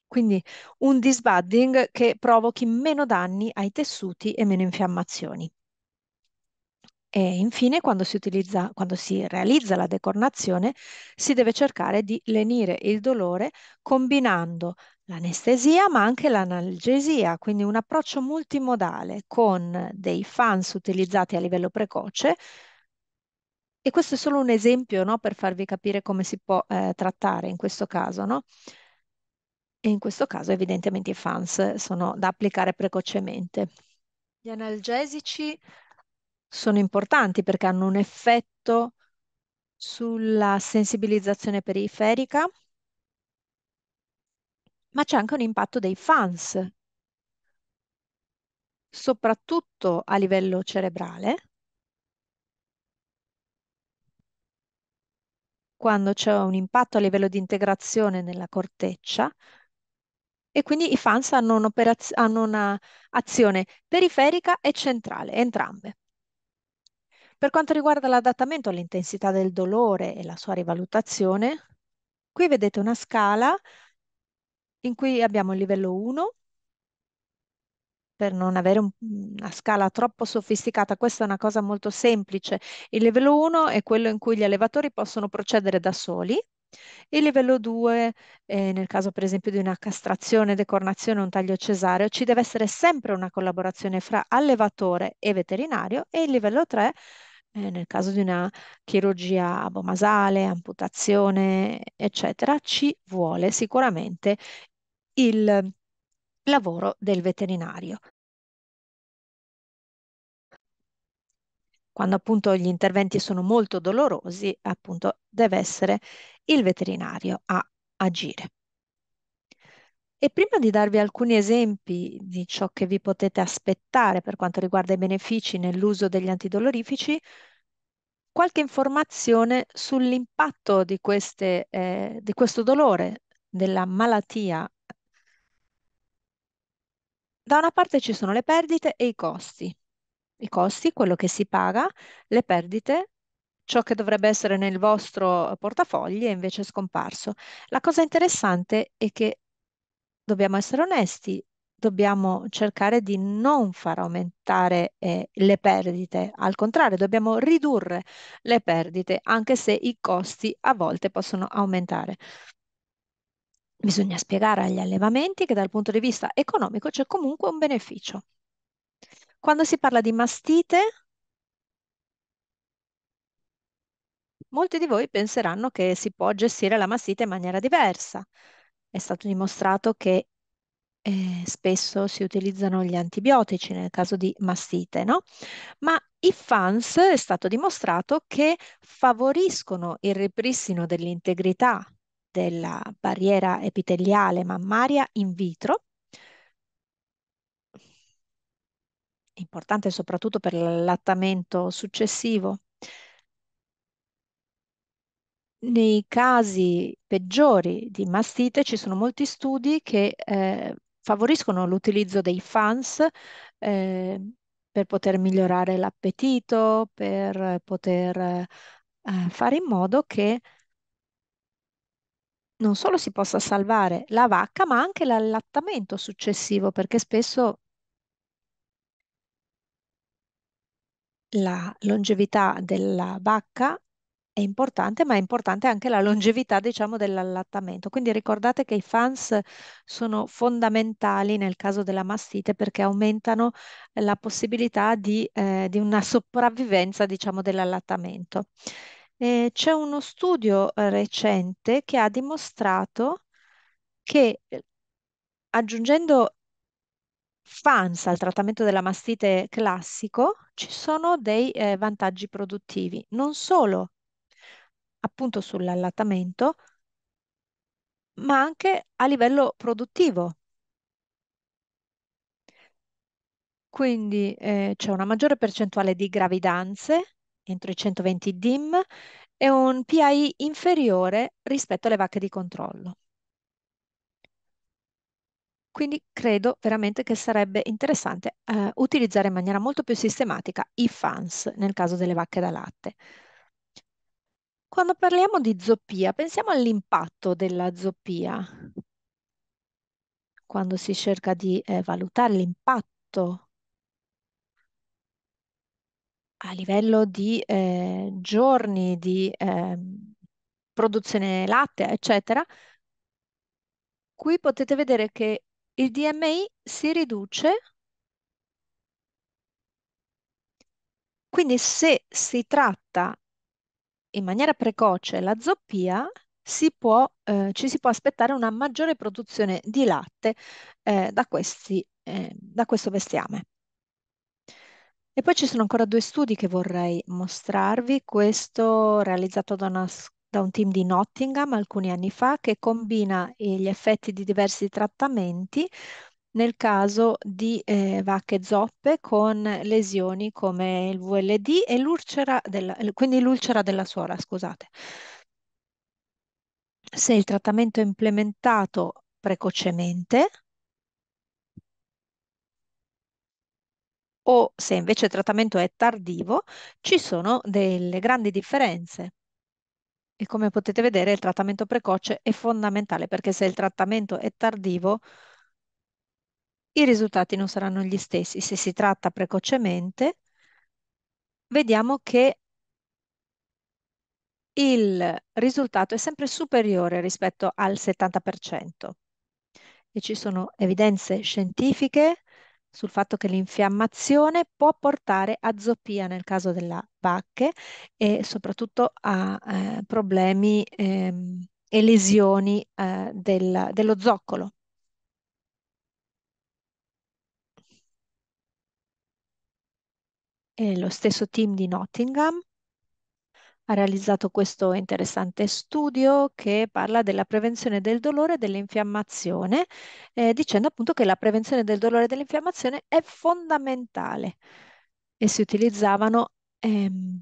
Quindi un disbudding che provochi meno danni ai tessuti e meno infiammazioni. E infine, quando si, utilizza, quando si realizza la decornazione, si deve cercare di lenire il dolore combinando l'anestesia ma anche l'analgesia, quindi un approccio multimodale con dei fans utilizzati a livello precoce. E questo è solo un esempio no, per farvi capire come si può eh, trattare in questo caso. No? E in questo caso evidentemente i fans sono da applicare precocemente. Gli analgesici sono importanti perché hanno un effetto sulla sensibilizzazione periferica, ma c'è anche un impatto dei fans, soprattutto a livello cerebrale, quando c'è un impatto a livello di integrazione nella corteccia e quindi i fans hanno un'azione periferica e centrale, entrambe. Per quanto riguarda l'adattamento all'intensità del dolore e la sua rivalutazione, qui vedete una scala in cui abbiamo il livello 1, per non avere un, una scala troppo sofisticata, questa è una cosa molto semplice. Il livello 1 è quello in cui gli allevatori possono procedere da soli, il livello 2, eh, nel caso per esempio di una castrazione, decornazione o un taglio cesareo, ci deve essere sempre una collaborazione fra allevatore e veterinario e il livello 3 eh, nel caso di una chirurgia abomasale, amputazione, eccetera, ci vuole sicuramente il lavoro del veterinario. Quando appunto gli interventi sono molto dolorosi, appunto deve essere il veterinario a agire. E prima di darvi alcuni esempi di ciò che vi potete aspettare per quanto riguarda i benefici nell'uso degli antidolorifici, qualche informazione sull'impatto di, queste, eh, di questo dolore, della malattia. Da una parte ci sono le perdite e i costi. I costi, quello che si paga, le perdite ciò che dovrebbe essere nel vostro portafogli è invece scomparso. La cosa interessante è che dobbiamo essere onesti, dobbiamo cercare di non far aumentare eh, le perdite, al contrario, dobbiamo ridurre le perdite, anche se i costi a volte possono aumentare. Bisogna spiegare agli allevamenti che dal punto di vista economico c'è comunque un beneficio. Quando si parla di mastite, Molti di voi penseranno che si può gestire la mastite in maniera diversa. È stato dimostrato che eh, spesso si utilizzano gli antibiotici nel caso di mastite, no? Ma i FANS è stato dimostrato che favoriscono il ripristino dell'integrità della barriera epiteliale mammaria in vitro importante soprattutto per l'allattamento successivo nei casi peggiori di mastite ci sono molti studi che eh, favoriscono l'utilizzo dei FANS eh, per poter migliorare l'appetito, per poter eh, fare in modo che non solo si possa salvare la vacca, ma anche l'allattamento successivo, perché spesso la longevità della vacca è importante, ma è importante anche la longevità, diciamo, dell'allattamento. Quindi ricordate che i fans sono fondamentali nel caso della mastite perché aumentano la possibilità di, eh, di una sopravvivenza, diciamo, dell'allattamento. Eh, c'è uno studio eh, recente che ha dimostrato che eh, aggiungendo fans al trattamento della mastite classico ci sono dei eh, vantaggi produttivi. Non solo appunto sull'allattamento, ma anche a livello produttivo. Quindi eh, c'è una maggiore percentuale di gravidanze entro i 120 DIM e un PAI inferiore rispetto alle vacche di controllo. Quindi credo veramente che sarebbe interessante eh, utilizzare in maniera molto più sistematica i FANS nel caso delle vacche da latte. Quando parliamo di zoppia, pensiamo all'impatto della zoppia, quando si cerca di eh, valutare l'impatto a livello di eh, giorni di eh, produzione latte, eccetera, qui potete vedere che il DMI si riduce Quindi se si tratta in maniera precoce la zoppia, si può, eh, ci si può aspettare una maggiore produzione di latte eh, da, questi, eh, da questo bestiame. E poi ci sono ancora due studi che vorrei mostrarvi, questo realizzato da, una, da un team di Nottingham alcuni anni fa che combina gli effetti di diversi trattamenti nel caso di eh, vacche zoppe con lesioni come il VLD e l'ulcera della, quindi l'ulcera della suola, scusate. Se il trattamento è implementato precocemente, o se invece il trattamento è tardivo, ci sono delle grandi differenze. E come potete vedere il trattamento precoce è fondamentale perché se il trattamento è tardivo i risultati non saranno gli stessi. Se si tratta precocemente, vediamo che il risultato è sempre superiore rispetto al 70%. E ci sono evidenze scientifiche sul fatto che l'infiammazione può portare a zoppia nel caso della bacche e soprattutto a eh, problemi eh, e lesioni eh, del, dello zoccolo. e lo stesso team di Nottingham ha realizzato questo interessante studio che parla della prevenzione del dolore e dell'infiammazione, eh, dicendo appunto che la prevenzione del dolore e dell'infiammazione è fondamentale e si utilizzavano ehm,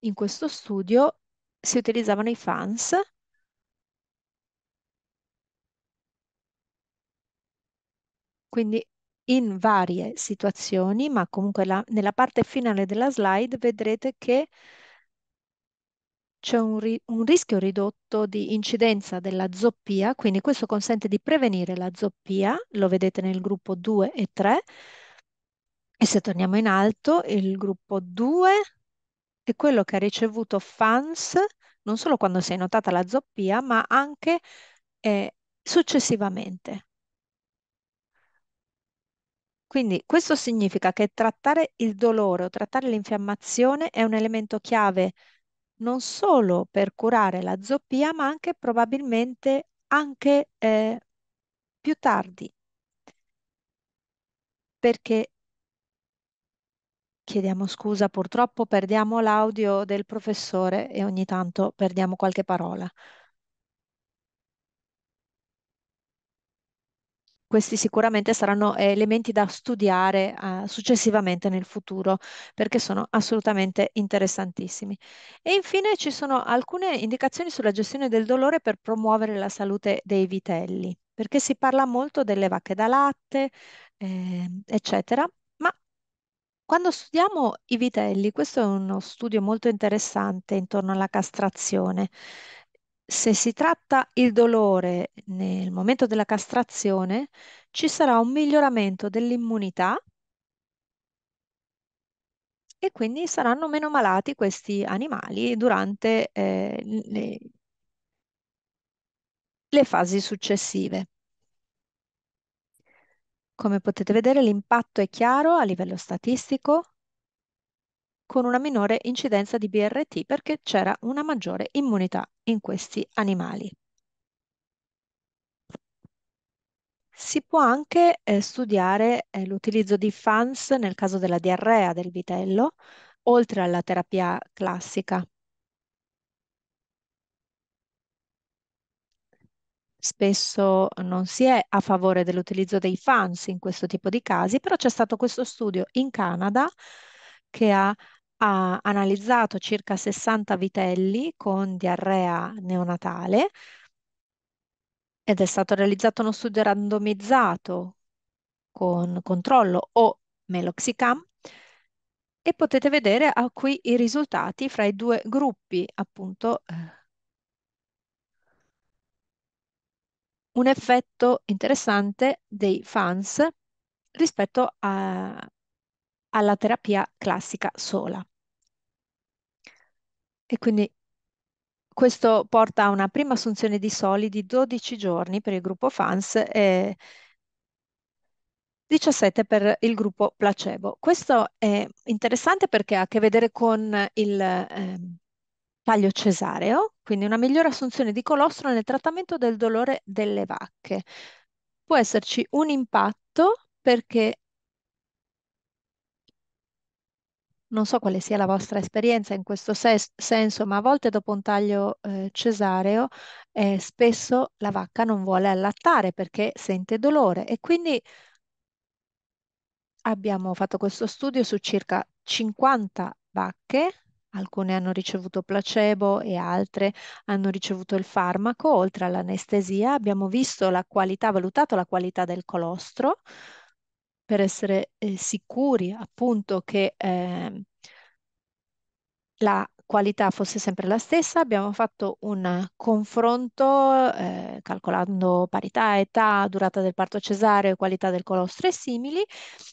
in questo studio si utilizzavano i fans quindi in varie situazioni, ma comunque la, nella parte finale della slide vedrete che c'è un, ri un, rischio ridotto di incidenza della zoppia, quindi questo consente di prevenire la zoppia, lo vedete nel gruppo 2 e 3, e se torniamo in alto, il gruppo 2 è quello che ha ricevuto FANS non solo quando si è notata la zoppia, ma anche eh, successivamente. Quindi questo significa che trattare il dolore o trattare l'infiammazione è un elemento chiave non solo per curare la zoppia, ma anche probabilmente anche eh, più tardi. Perché chiediamo scusa, purtroppo perdiamo l'audio del professore e ogni tanto perdiamo qualche parola. questi sicuramente saranno eh, elementi da studiare uh, successivamente nel futuro perché sono assolutamente interessantissimi. E infine ci sono alcune indicazioni sulla gestione del dolore per promuovere la salute dei vitelli, perché si parla molto delle vacche da latte, eh, eccetera, ma quando studiamo i vitelli, questo è uno studio molto interessante intorno alla castrazione, se si tratta il dolore nel momento della castrazione, ci sarà un miglioramento dell'immunità e quindi saranno meno malati questi animali durante eh, le, le fasi successive. Come potete vedere l'impatto è chiaro a livello statistico con una minore incidenza di BRT perché c'era una maggiore immunità in questi animali. Si può anche eh, studiare eh, l'utilizzo di FANS nel caso della diarrea del vitello, oltre alla terapia classica. Spesso non si è a favore dell'utilizzo dei FANS in questo tipo di casi, però c'è stato questo studio in Canada che ha ha analizzato circa 60 vitelli con diarrea neonatale ed è stato realizzato uno studio randomizzato con controllo o meloxicam e potete vedere qui i risultati fra i due gruppi, appunto eh, un effetto interessante dei fans rispetto a, alla terapia classica sola. E quindi questo porta a una prima assunzione di soli di 12 giorni per il gruppo FANS e 17 per il gruppo placebo. Questo è interessante perché ha a che vedere con il eh, taglio cesareo, quindi una migliore assunzione di colostro nel trattamento del dolore delle vacche. Può esserci un impatto perché Non so quale sia la vostra esperienza in questo ses- senso, ma a volte dopo un taglio eh, cesareo eh, spesso la vacca non vuole allattare perché sente dolore e quindi abbiamo fatto questo studio su circa 50 vacche, alcune hanno ricevuto placebo e altre hanno ricevuto il farmaco, oltre all'anestesia abbiamo visto la qualità, valutato la qualità del colostro, per essere eh, sicuri appunto che eh, la qualità fosse sempre la stessa, abbiamo fatto un confronto eh, calcolando parità, età, durata del parto cesareo, qualità del colostro e simili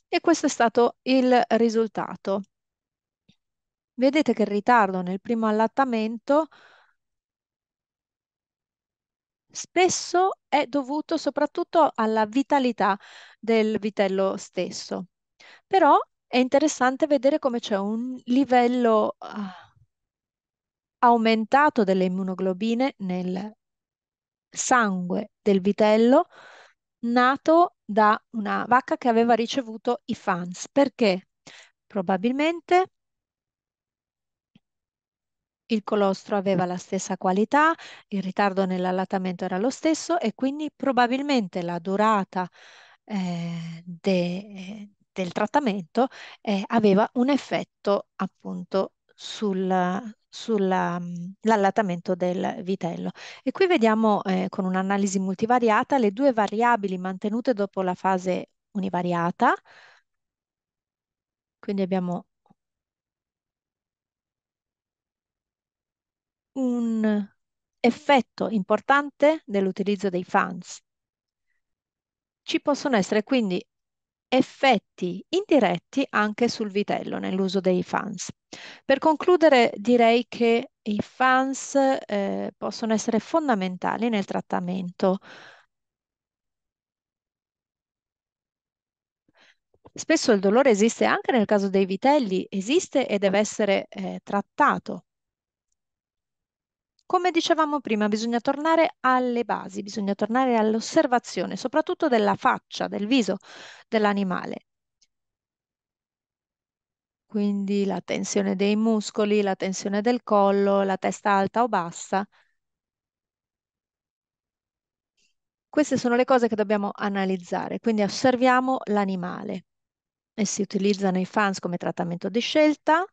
e questo è stato il risultato. Vedete che il ritardo nel primo allattamento spesso è dovuto soprattutto alla vitalità del vitello stesso. Però è interessante vedere come c'è un livello ah, aumentato delle immunoglobine nel sangue del vitello nato da una vacca che aveva ricevuto i fans. Perché? Probabilmente il colostro aveva la stessa qualità, il ritardo nell'allattamento era lo stesso e quindi probabilmente la durata eh, de, del trattamento eh, aveva un effetto appunto sul, sull'allatamento del vitello. E qui vediamo eh, con un'analisi multivariata le due variabili mantenute dopo la fase univariata. Quindi abbiamo un effetto importante nell'utilizzo dei fans. Ci possono essere quindi effetti indiretti anche sul vitello nell'uso dei fans. Per concludere direi che i fans eh, possono essere fondamentali nel trattamento. Spesso il dolore esiste anche nel caso dei vitelli, esiste e deve essere eh, trattato. Come dicevamo prima, bisogna tornare alle basi, bisogna tornare all'osservazione, soprattutto della faccia, del viso dell'animale. Quindi la tensione dei muscoli, la tensione del collo, la testa alta o bassa. Queste sono le cose che dobbiamo analizzare, quindi osserviamo l'animale e si utilizzano i fans come trattamento di scelta.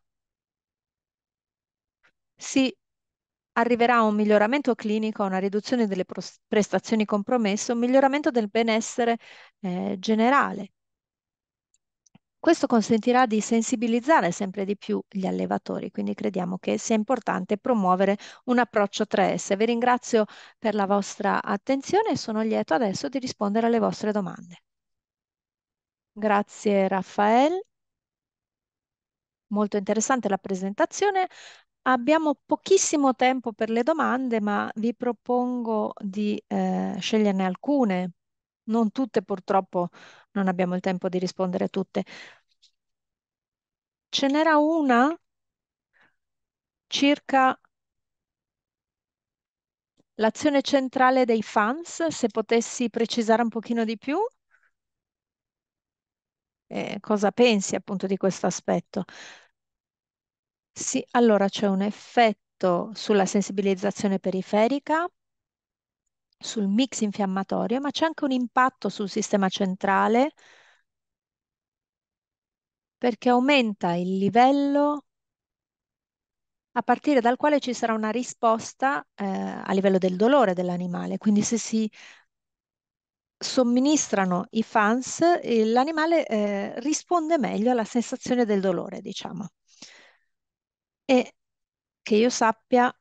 Si arriverà a un miglioramento clinico, a una riduzione delle prestazioni compromesse, un miglioramento del benessere eh, generale. Questo consentirà di sensibilizzare sempre di più gli allevatori, quindi crediamo che sia importante promuovere un approccio 3S. Vi ringrazio per la vostra attenzione e sono lieto adesso di rispondere alle vostre domande. Grazie Raffaele molto interessante la presentazione. Abbiamo pochissimo tempo per le domande, ma vi propongo di eh, sceglierne alcune. Non tutte, purtroppo non abbiamo il tempo di rispondere a tutte. Ce n'era una circa l'azione centrale dei fans, se potessi precisare un pochino di più. Eh, cosa pensi appunto di questo aspetto? Sì, allora c'è un effetto sulla sensibilizzazione periferica, sul mix infiammatorio, ma c'è anche un impatto sul sistema centrale perché aumenta il livello a partire dal quale ci sarà una risposta eh, a livello del dolore dell'animale. Quindi se si somministrano i fans, eh, l'animale eh, risponde meglio alla sensazione del dolore, diciamo e che io sappia,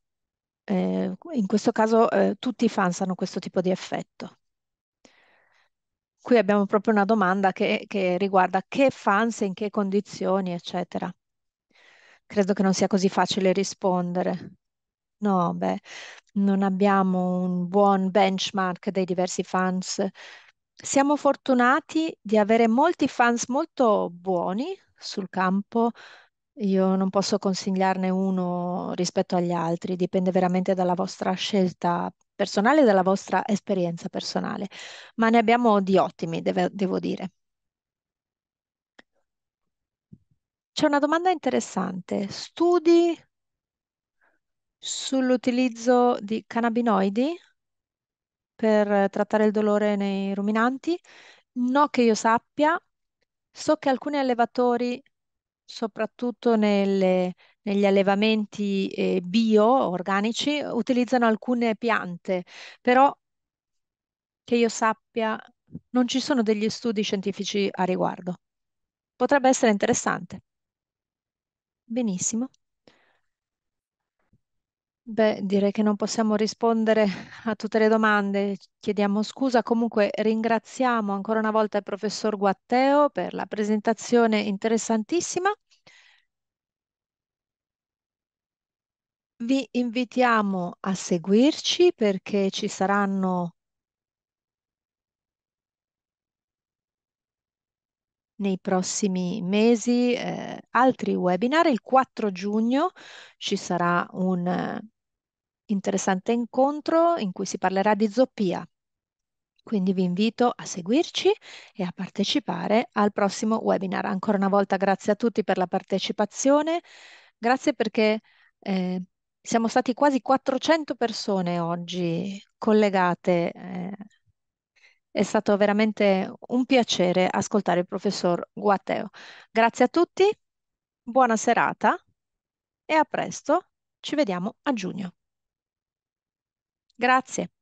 eh, in questo caso eh, tutti i fans hanno questo tipo di effetto. Qui abbiamo proprio una domanda che, che riguarda che fans, in che condizioni, eccetera. Credo che non sia così facile rispondere. No, beh, non abbiamo un buon benchmark dei diversi fans. Siamo fortunati di avere molti fans molto buoni sul campo, io non posso consigliarne uno rispetto agli altri, dipende veramente dalla vostra scelta personale e dalla vostra esperienza personale, ma ne abbiamo di ottimi, deve- devo dire. C'è una domanda interessante. Studi sull'utilizzo di cannabinoidi per trattare il dolore nei ruminanti? No che io sappia. So che alcuni allevatori soprattutto nelle, negli allevamenti eh, bio, organici, utilizzano alcune piante, però che io sappia non ci sono degli studi scientifici a riguardo. Potrebbe essere interessante. Benissimo. Beh, direi che non possiamo rispondere a tutte le domande. Chiediamo scusa. Comunque ringraziamo ancora una volta il professor Guatteo per la presentazione interessantissima. Vi invitiamo a seguirci perché ci saranno nei prossimi mesi eh, altri webinar. Il 4 giugno ci sarà un eh, interessante incontro in cui si parlerà di zoppia. Quindi vi invito a seguirci e a partecipare al prossimo webinar. Ancora una volta grazie a tutti per la partecipazione, grazie perché eh, siamo stati quasi 400 persone oggi collegate eh, è stato veramente un piacere ascoltare il professor Guateo. Grazie a tutti, buona serata e a presto. Ci vediamo a giugno. Grazie.